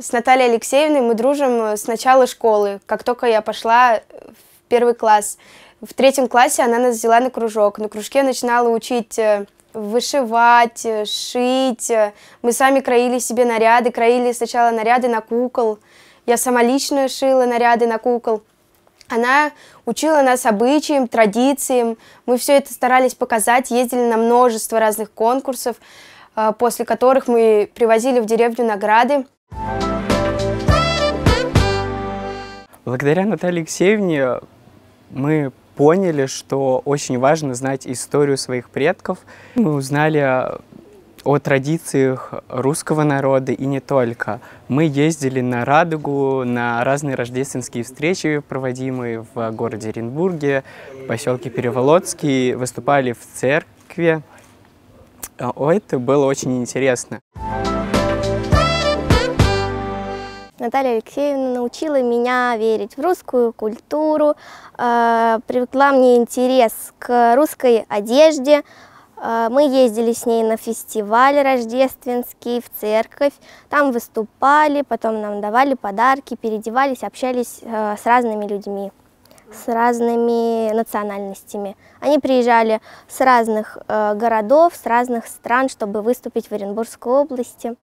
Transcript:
С Натальей Алексеевной мы дружим э, с начала школы, как только я пошла э, в первый класс. В третьем классе она нас взяла на кружок. На кружке начинала учить э, вышивать, шить. Мы сами кроили себе наряды, кроили сначала наряды на кукол. Я сама лично шила наряды на кукол. Она учила нас обычаям, традициям. Мы все это старались показать, ездили на множество разных конкурсов, после которых мы привозили в деревню награды. Благодаря Наталье Алексеевне мы поняли, что очень важно знать историю своих предков. Мы узнали о традициях русского народа и не только. Мы ездили на Радугу, на разные рождественские встречи, проводимые в городе Оренбурге, в поселке Переволоцкий, выступали в церкви. Это было очень интересно. Наталья Алексеевна научила меня верить в русскую культуру, э, привыкла мне интерес к русской одежде. Э, мы ездили с ней на фестиваль рождественский, в церковь, там выступали, потом нам давали подарки, переодевались, общались э, с разными людьми с разными национальностями. Они приезжали с разных городов, с разных стран, чтобы выступить в Оренбургской области.